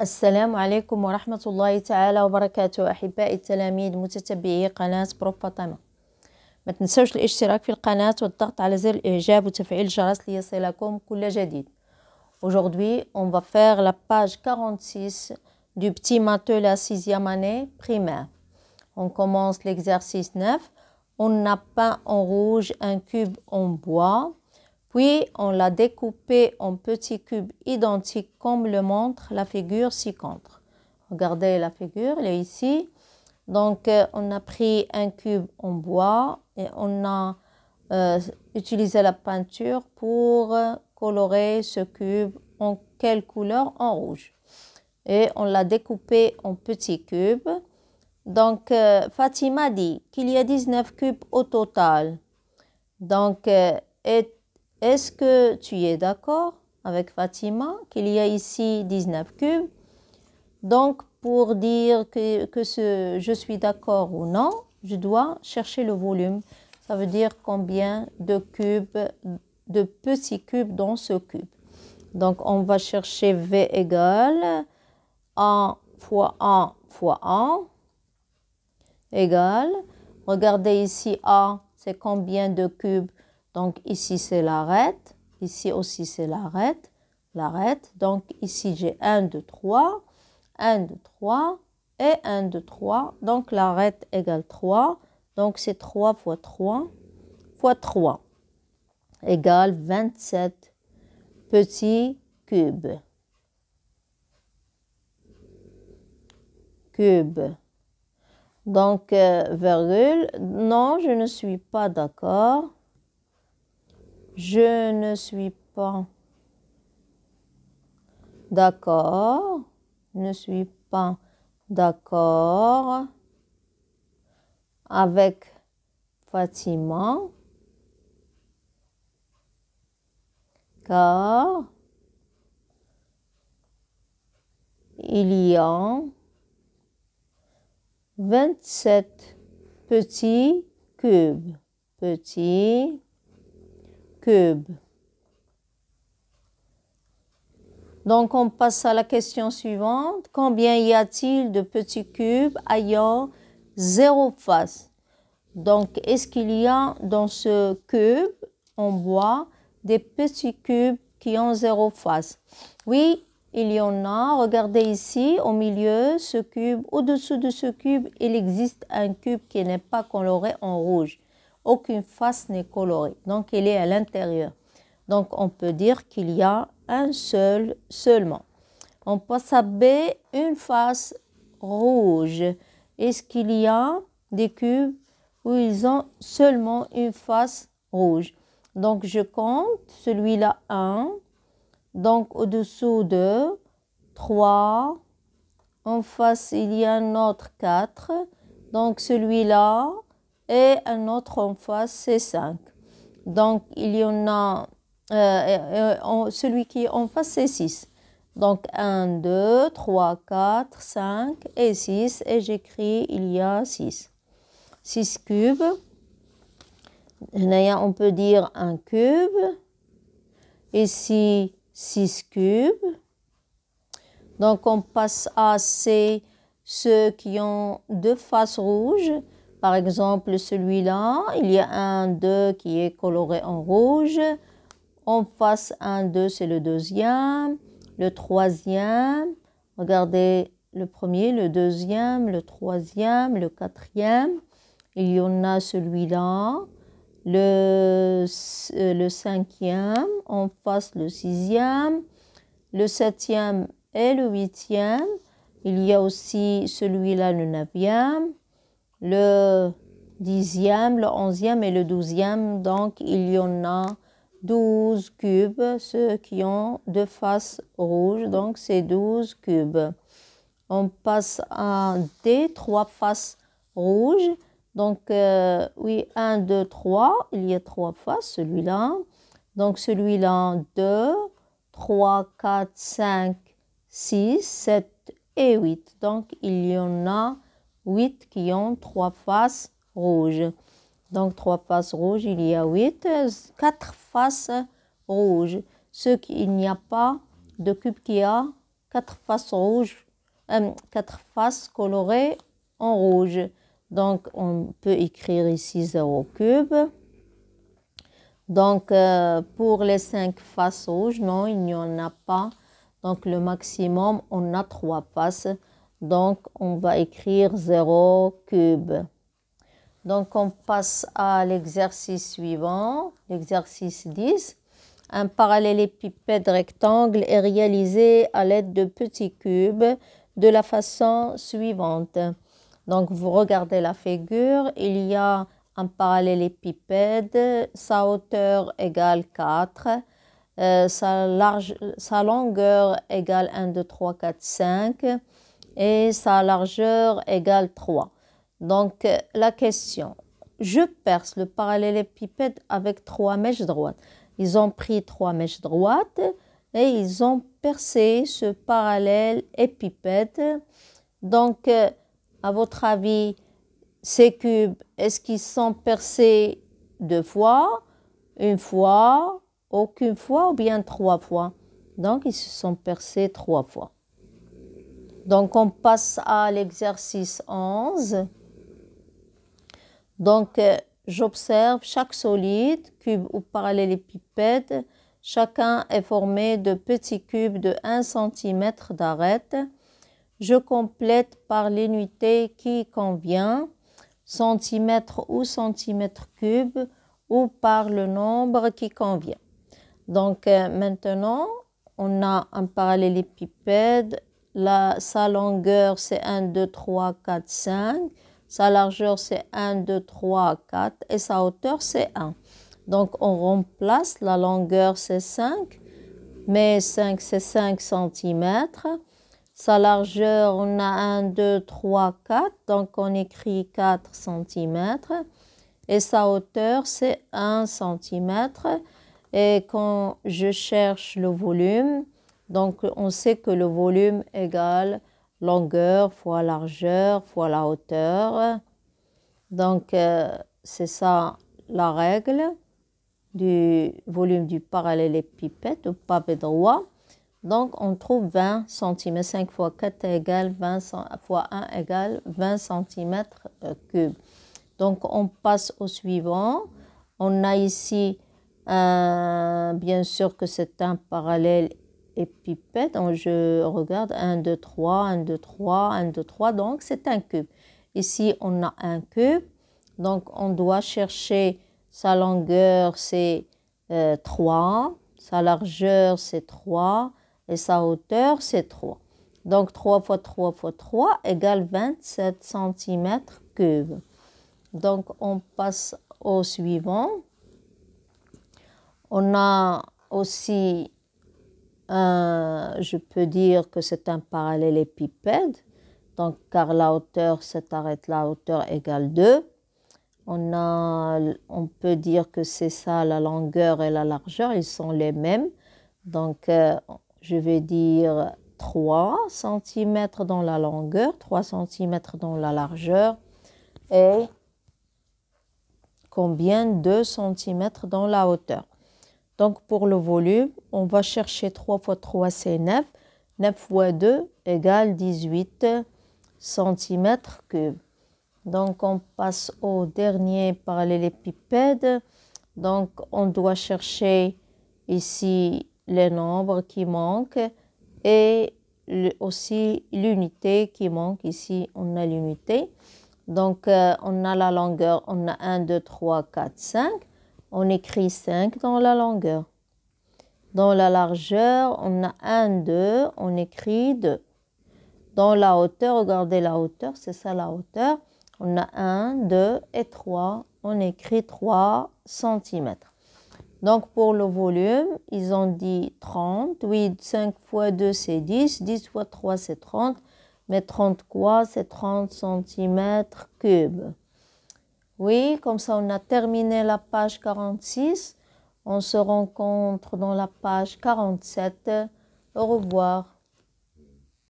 السلام عليكم ورحمة الله تعالى وبركاته أحبائي التلاميذ متتبعي قناة بروف فاطمة ما تنسوش الاشتراك في القناة والضغط على زر الإعجاب وتفعيل الجرس ليصلكم كل جديد Aujourd'hui, on va faire la page 46 du petit matheux la sixième année primaire. On commence l'exercice 9. On n'a pas en rouge un cube en bois. Puis on l'a découpé en petits cubes identiques comme le montre la figure ci-contre. Regardez la figure, elle est ici. Donc euh, on a pris un cube en bois et on a euh, utilisé la peinture pour euh, colorer ce cube en quelle couleur En rouge. Et on l'a découpé en petits cubes. Donc, Fatima dit qu'il y a 19 cubes au total. Donc, et est-ce que tu es d'accord avec Fatima qu'il y a ici 19 cubes Donc, pour dire que, je suis d'accord ou non, je dois chercher le volume. Ça veut dire combien de cubes, de petits cubes dans ce cube. Donc, on va chercher V égale 1 fois 1 fois 1 égale. Regardez ici A, c'est combien de cubes donc ici c'est l'arête, ici aussi c'est l'arête, l'arête. Donc ici j'ai 1, 2, 3, 1, 2, 3 et 1, 2, 3. Donc l'arête égale 3. Donc c'est 3 fois 3 fois 3 égale 27 petits cubes. Cube. Donc, euh, virgule, non, je ne suis pas d'accord. Je ne suis pas d'accord. Ne suis pas d'accord avec Fatima. Car il y a 27 petits cubes. Petits cube. Donc on passe à la question suivante. Combien y a-t-il de petits cubes ayant zéro face Donc est-ce qu'il y a dans ce cube en bois des petits cubes qui ont zéro face Oui, il y en a. Regardez ici au milieu ce cube. Au-dessous de ce cube, il existe un cube qui n'est pas coloré en rouge aucune face n'est colorée. Donc elle est à l'intérieur. Donc on peut dire qu'il y a un seul seulement. On passe à B, une face rouge. Est-ce qu'il y a des cubes où ils ont seulement une face rouge Donc je compte celui-là 1, donc au-dessous de 3, en face il y a un autre 4, donc celui-là et un autre en face C5. Donc il y en a euh, celui qui est en face c'est 6. Donc 1, 2, 3, 4, 5 et 6. Et j'écris il y a 6. 6 cubes. On peut dire 1 cube. Ici 6 cubes. Donc on passe à C, ceux qui ont deux faces rouges. Par exemple, celui-là, il y a un 2 qui est coloré en rouge. En face, un 2, c'est le deuxième. Le troisième, regardez le premier, le deuxième, le troisième, le quatrième. Il y en a celui-là. Le, euh, le cinquième, en face le sixième, le septième et le huitième. Il y a aussi celui-là, le neuvième le dixième, le onzième et le douzième, donc il y en a 12 cubes, ceux qui ont deux faces rouges, donc c'est 12 cubes. On passe à D, trois faces rouges. Donc, euh, oui, 1, 2, 3, il y a trois faces, celui-là. Donc, celui-là, 2, 3, 4, 5, 6, 7 et 8. Donc, il y en a 8 qui ont trois faces rouges. Donc trois faces rouges, il y a 8, quatre faces rouges. Ce qu'il n'y a pas de cube qui a quatre faces rouges, euh, quatre faces colorées en rouge. Donc on peut écrire ici 0 cube. Donc euh, pour les cinq faces rouges, non, il n'y en a pas. Donc le maximum, on a trois faces donc, on va écrire 0 cube. Donc, on passe à l'exercice suivant, l'exercice 10. Un parallélépipède rectangle est réalisé à l'aide de petits cubes de la façon suivante. Donc, vous regardez la figure, il y a un parallélépipède, sa hauteur égale 4, euh, sa longueur égale 1, 2, 3, 4, 5 et sa largeur égale 3. Donc euh, la question, je perce le parallèle parallélépipède avec trois mèches droites. Ils ont pris trois mèches droites et ils ont percé ce parallèle épipède. Donc, euh, à votre avis, ces cubes, est-ce qu'ils sont percés deux fois, une fois, aucune fois ou bien trois fois Donc, ils se sont percés trois fois. Donc, on passe à l'exercice 11. Donc, euh, j'observe chaque solide, cube ou parallélépipède. Chacun est formé de petits cubes de 1 cm d'arête. Je complète par l'unité qui convient, centimètre ou centimètre cube, ou par le nombre qui convient. Donc, euh, maintenant, on a un parallélépipède sa longueur, c'est 1, 2, 3, 4, 5. Sa largeur, c'est 1, 2, 3, 4. Et sa hauteur, c'est 1. Donc, on remplace la longueur, c'est 5. Mais 5, c'est 5 cm. Sa largeur, on a 1, 2, 3, 4. Donc, on écrit 4 cm. Et sa hauteur, c'est 1 cm. Et quand je cherche le volume, donc on sait que le volume égale longueur fois largeur fois la hauteur. Donc euh, c'est ça la règle du volume du parallèle parallélépipède, ou droit. Donc on trouve 20 cm. 5 fois 4 égale 20 fois 1 égale 20 cm cubes. Donc on passe au suivant. On a ici, bien sûr que c'est un parallèle pipette. je regarde 1, 2, 3, 1, 2, 3, 1, 2, 3. Donc, c'est un cube. Ici, on a un cube. Donc, on doit chercher sa longueur, c'est 3. Euh, sa largeur, c'est 3. Et sa hauteur, c'est 3. Donc, 3 fois 3 fois 3 égale 27 cm cube. Donc, on passe au suivant. On a aussi euh, je peux dire que c'est un parallèle épipède, donc car la hauteur s'arrête la hauteur égale 2. On, a, on peut dire que c'est ça la longueur et la largeur, ils sont les mêmes. Donc euh, je vais dire 3 cm dans la longueur, 3 cm dans la largeur et combien 2 cm dans la hauteur. Donc pour le volume, on va chercher 3 fois 3, c'est 9. 9 fois 2 égale 18 cm 3 Donc on passe au dernier parallélépipède. Donc on doit chercher ici les nombres qui manquent et aussi l'unité qui manque. Ici on a l'unité. Donc euh, on a la longueur, on a 1, 2, 3, 4, 5 on écrit 5 dans la longueur. Dans la largeur, on a 1, 2, on écrit 2. Dans la hauteur, regardez la hauteur, c'est ça la hauteur. On a 1, 2 et 3, on écrit 3 cm. Donc pour le volume, ils ont dit 30. Oui, 5 fois 2 c'est 10, 10 fois 3 c'est 30. Mais 30 quoi C'est 30 cm cubes. Oui, comme ça on a terminé la page 46. On se rencontre dans la page 47. Au revoir.